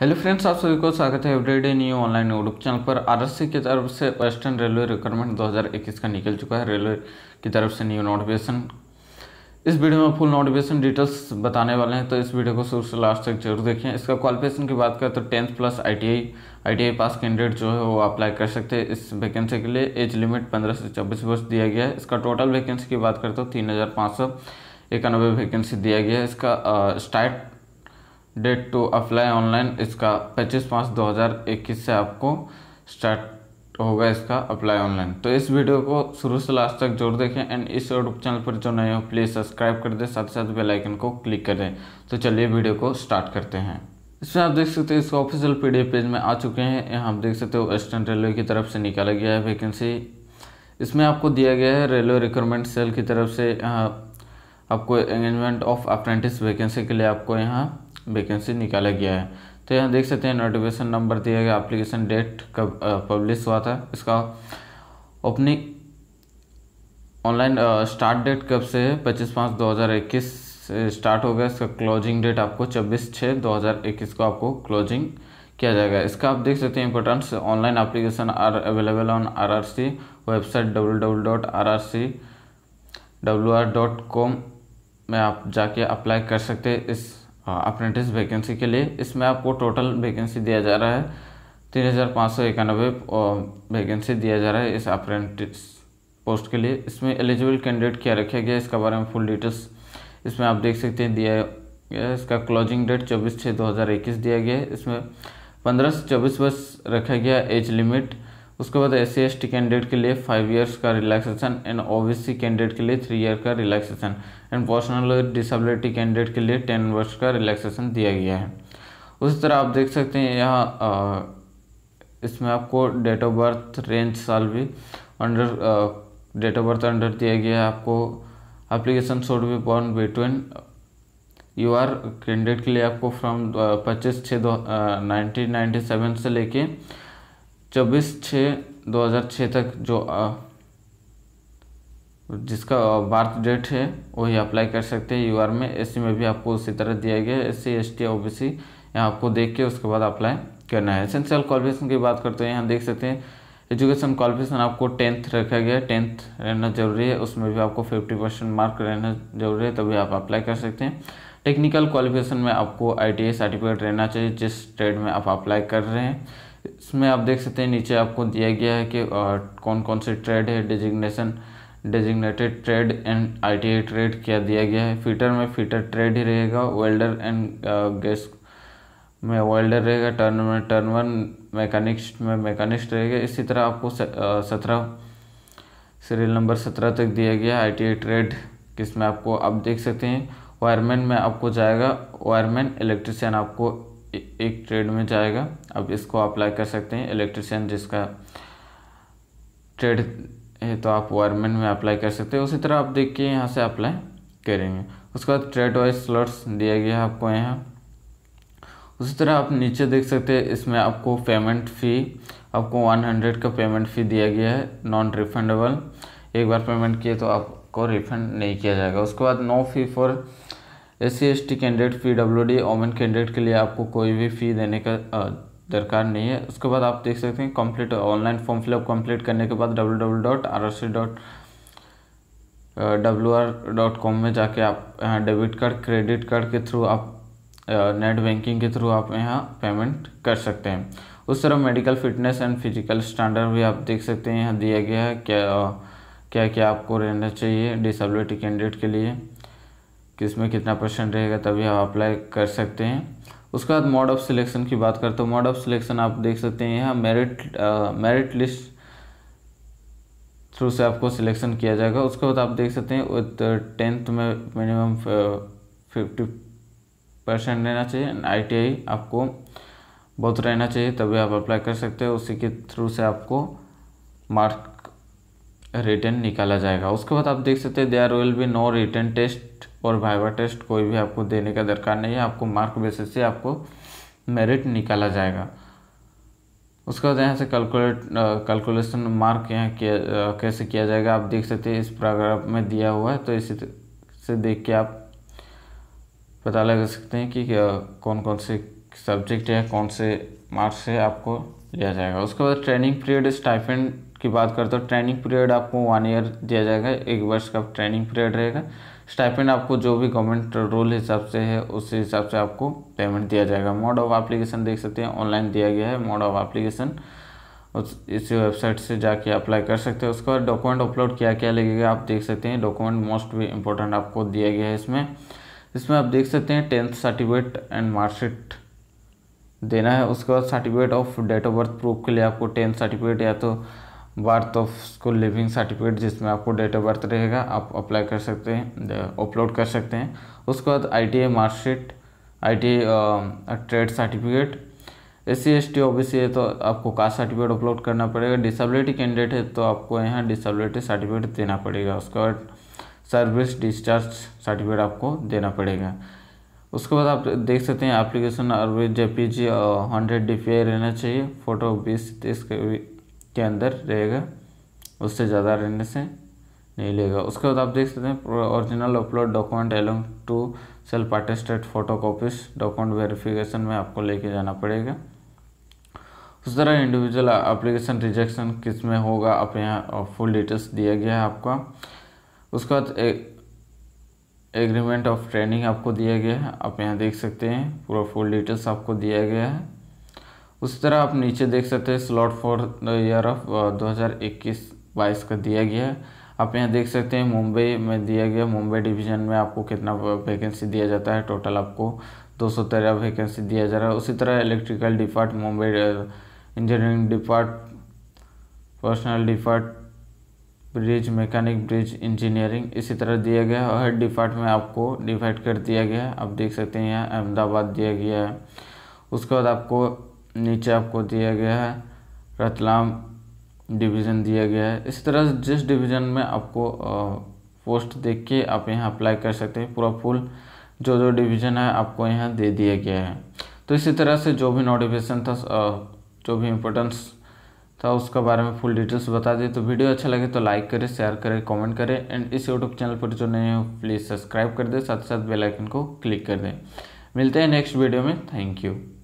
hello friends आप सभी को स्वागत है everyday new online YouTube channel पर आरएससी की तरफ से वेस्टर्न रेलवे रिक्वायरमेंट 2021 का निकल चुका है रेलवे की तरफ से न्यू नोटिफिकेशन इस वीडियो में फुल नोटिफिकेशन डिटेल्स बताने वाले हैं तो इस वीडियो को शुरू से लास्ट तक जरूर देखें इसका क्वालिफिकेशन की बात करें तो tenth plus I I pass candidate जो है वो अप्लाई कर सकते हैं इस वैकेंसी के लिए एज लिमिट पंद्रह से छब्बीस वर्ष दिया गया है इसका टोटल वैकेंसी की बात करें तो तीन हज़ार पाँच सौ वैकेंसी दिया गया है इसका start date to apply online इसका 25 पाँच 2021 से आपको स्टार्ट होगा इसका अप्लाई ऑनलाइन तो इस वीडियो को शुरू से लास्ट तक जरूर देखें एंड इस यूट्यूब चैनल पर जो नए हो प्लीज़ सब्सक्राइब कर दें साथ साथ बेलाइकन को क्लिक करें तो चलिए वीडियो को स्टार्ट करते हैं इसमें आप देख सकते हो इसका ऑफिशियल पी पेज में आ चुके हैं यहाँ आप देख सकते हो वेस्टर्न रेलवे की तरफ से निकाला गया है वैकेंसी इसमें आपको दिया गया है रेलवे रिक्रूटमेंट सेल की तरफ से यहाँ आपको एंगेजमेंट ऑफ अप्रेंटिस वैकेंसी के लिए आपको यहाँ वैकेंसी निकाला गया है तो यहाँ देख सकते हैं नोटिफिकेशन नंबर दिया गया एप्लीकेशन डेट कब पब्लिश हुआ था इसका ओपनिंग ऑनलाइन स्टार्ट डेट कब से है पच्चीस पाँच दो हज़ार इक्कीस स्टार्ट हो गया इसका क्लोजिंग डेट आपको छब्बीस छः दो हज़ार इक्कीस को आपको क्लोजिंग किया जाएगा इसका आप देख सकते हैं importance online application are available on R R C website W W dot R R C W R dot com में आप जाके अप्लाई कर सकते हैं इस अप्रेंटिस हाँ, वैकेंसी के लिए इसमें आपको टोटल वैकेंसी दिया जा रहा है तीन हज़ार पाँच सौ इक्यानबे वैकेंसी दिया जा रहा है इस अप्रेंटिस पोस्ट के लिए इसमें एलिजिबल कैंडिडेट क्या रखा गया इसका बारे में फुल डिटेल्स इसमें आप देख सकते हैं दिया गया इसका क्लोजिंग डेट चौबीस छः दो हज़ार इक्कीस दिया गया है इसमें पंद्रह से चौबीस वर्ष रखा गया एज लिमिट उसके बाद एस सी कैंडिडेट के लिए फाइव ईयर्स का रिलैक्सेशन एंड ओबीसी कैंडिडेट के लिए थ्री ईयर का relaxation and personal disability candidate के लिए टेन वर्ष का रिलैक्सेशन दिया गया है उस तरह आप देख सकते हैं यहाँ इसमें आपको डेट ऑफ बर्थ रेंज साल भी under date of birth under दिया गया है आपको application should be born between U R candidate के लिए आपको फ्रॉम पच्चीस छः दो नाइनटीन नाइन्टी सेवन से लेके चौबीस छः दो हज़ार छः तक जो आ, जिसका बर्थ डेट है वही अप्लाई कर सकते हैं यूआर में एस में भी आपको उसी तरह दिया गया है ओ बी सी यहाँ आपको देख के उसके बाद अप्लाई करना है एसेंशियल क्वालिफिकेशन की बात करते हैं यहाँ देख सकते हैं एजुकेशन क्वालिफिकेशन आपको टेंथ रखा गया है टेंथ रहना जरूरी है उसमें भी आपको फिफ्टी परसेंट मार्क रहना जरूरी है तभी आप अप्लाई कर सकते हैं टेक्निकल क्वालिफिकेशन में आपको आई सर्टिफिकेट रहना चाहिए जिस ट्रेड में आप अप्लाई कर रहे हैं इसमें आप देख सकते हैं नीचे आपको दिया गया है कि आ, कौन कौन से ट्रेड है designation designated trade and ITI trade क्या दिया गया है फीटर में फीटर ट्रेड ही रहेगा वेल्डर एंड गैस में वेल्डर रहेगा टर्न में टर्न वन मैकेनिक्स में मैकेनिक्स रहेगा इसी तरह आपको सत्रह सीरियल नंबर सत्रह तक दिया गया है आई ट्रेड किस में आपको आप देख सकते हैं वायरमैन में आपको जाएगा वायरमैन इलेक्ट्रिशियन आपको ए, एक ट्रेड में जाएगा अब इसको अप्लाई कर सकते हैं इलेक्ट्रिशियन जिसका ट्रेड है तो आप वायरमैन में अप्लाई कर सकते हैं उसी तरह आप देख के यहाँ से अप्लाई करेंगे उसके बाद ट्रेड वाइज स्लॉट्स दिया गया है आपको यहाँ उसी तरह आप नीचे देख सकते हैं इसमें आपको पेमेंट फ़ी आपको 100 का पेमेंट फ़ी दिया गया है नॉन रिफंडेबल एक बार पेमेंट किए तो आपको रिफंड नहीं किया जाएगा उसके बाद no fee for S C S T candidate P W D women candidate के लिए आपको कोई भी फ़ी देने का दरकार नहीं है उसके बाद आप देख सकते हैं complete online form fill up complete करने के बाद W W dot R S C dot W R dot com में जाके आप यहाँ डेबिट कार्ड क्रेडिट कार्ड के थ्रू आप नेट बैंकिंग के थ्रू आप यहाँ पेमेंट कर सकते हैं उस तरह medical fitness and physical standard भी आप देख सकते हैं यहाँ दिया गया है क्या क्या क्या आपको रहना चाहिए डिसेबिलिटी कैंडिडेट के लिए किसमें कितना परसेंट रहेगा तभी आप अप्लाई कर सकते हैं उसके बाद मोड ऑफ सिलेक्शन की बात करते हैं मोड ऑफ सिलेक्शन आप देख सकते हैं यहाँ मेरिट मेरिट लिस्ट थ्रू से आपको सिलेक्शन किया जाएगा उसके बाद आप देख सकते हैं टेंथ में मिनिमम फिफ्टी परसेंट रहना चाहिए आईटीआई आपको बहुत रहना चाहिए तभी आप अप्लाई कर सकते हो उसी के थ्रू से आपको मार्क रिटर्न निकाला जाएगा उसके बाद आप देख सकते हैं there will be no return test और वाइवा टेस्ट कोई भी आपको देने का दरकार नहीं है आपको मार्क बेसिस से आपको मेरिट निकाला जाएगा उसके बाद यहाँ से कैलकुलेट कैलकुलेशन मार्क यहाँ किया कैसे किया जाएगा आप देख सकते हैं इस प्राग्राफ़ में दिया हुआ है तो इसी से देख के आप पता लगा सकते हैं कि कौन कौन से सब्जेक्ट है कौन से मार्क्स से आपको लिया जाएगा उसके बाद ट्रेनिंग पीरियड स्टाइफेंड की बात करते हो ट्रेनिंग पीरियड आपको वन ईयर दिया जाएगा एक वर्ष का ट्रेनिंग पीरियड रहेगा स्टाइपेंड आपको जो भी गवर्नमेंट रोल हिसाब से है उस हिसाब से आपको पेमेंट दिया जाएगा मोड ऑफ एप्लीकेशन देख सकते हैं ऑनलाइन दिया गया है मोड ऑफ एप्लीकेशन उस इसी वेबसाइट से जाके अप्लाई कर सकते हैं उसके बाद डॉक्यूमेंट अपलोड क्या क्या लगेगा आप देख सकते हैं डॉक्यूमेंट मोस्ट भी इम्पोर्टेंट आपको दिया गया है इसमें इसमें आप देख सकते हैं टेंथ सर्टिफिकेट एंड मार्कशीट देना है उसके बाद certificate of date of birth proof के लिए आपको टेंथ सर्टिफिकेट या तो birth of school living certificate जिसमें आपको डेट ऑफ बर्थ रहेगा आप अप्लाई कर सकते हैं अपलोड कर सकते हैं उसके बाद I T I marksheet I T trade certificate S C S T O B C है तो आपको कास्ट सर्टिफिकेट अपलोड करना पड़ेगा डिसेबिलिटी कैंडिडेट है तो आपको यहाँ डिसेबिलिटी सर्टिफिकेट देना पड़ेगा उसके बाद सर्विस डिस्चार्ज सर्टिफिकेट आपको देना पड़ेगा उसके बाद आप देख सकते हैं एप्लीकेशन और J P G hundred D P I रहना चाहिए फ़ोटो बीस तीस के के अंदर रहेगा उससे ज़्यादा रहने से नहीं लेगा उसके बाद आप देख सकते हैं original upload document along to self attested photo copies document verification में आपको लेके जाना पड़ेगा उस तरह इंडिविजुअल अप्लीकेशन रिजेक्शन किस में होगा आप यहाँ फुल डिटेल्स दिया गया है आपका उसके बाद एग्रीमेंट ऑफ ट्रेनिंग आपको दिया गया है आप यहाँ देख सकते हैं पूरा फुल डिटेल्स आपको दिया गया है उस तरह आप नीचे देख सकते हैं slot for the year of 2021-22 का दिया गया है आप यहाँ देख सकते हैं मुंबई में दिया गया मुंबई डिवीजन में आपको कितना वैकेंसी दिया जाता है टोटल आपको दो सौ तेरह वैकेंसी दिया जा रहा है उसी तरह electrical depart Mumbai engineering depart personal depart bridge mechanic bridge engineering इसी तरह दिया गया है हर डिपार्ट में आपको डिवाइड कर दिया गया है आप देख सकते हैं यहाँ अहमदाबाद दिया गया है उसके बाद आपको नीचे आपको दिया गया है रतलाम डिवीज़न दिया गया है इस तरह से जिस डिवीज़न में आपको पोस्ट देख के आप यहाँ अप्लाई कर सकते हैं पूरा फुल जो जो डिवीज़न है आपको यहाँ दे दिया गया है तो इसी तरह से जो भी नोटिफिकेशन था जो भी इम्पोर्टेंस था उसके बारे में फुल डिटेल्स बता दी तो वीडियो अच्छा लगे तो लाइक करें शेयर करें कमेंट करें एंड इस यूट्यूब चैनल पर जो नए हो प्लीज़ सब्सक्राइब कर दें साथ साथ बेल आइकन को क्लिक कर दें मिलते हैं नेक्स्ट वीडियो में थैंक यू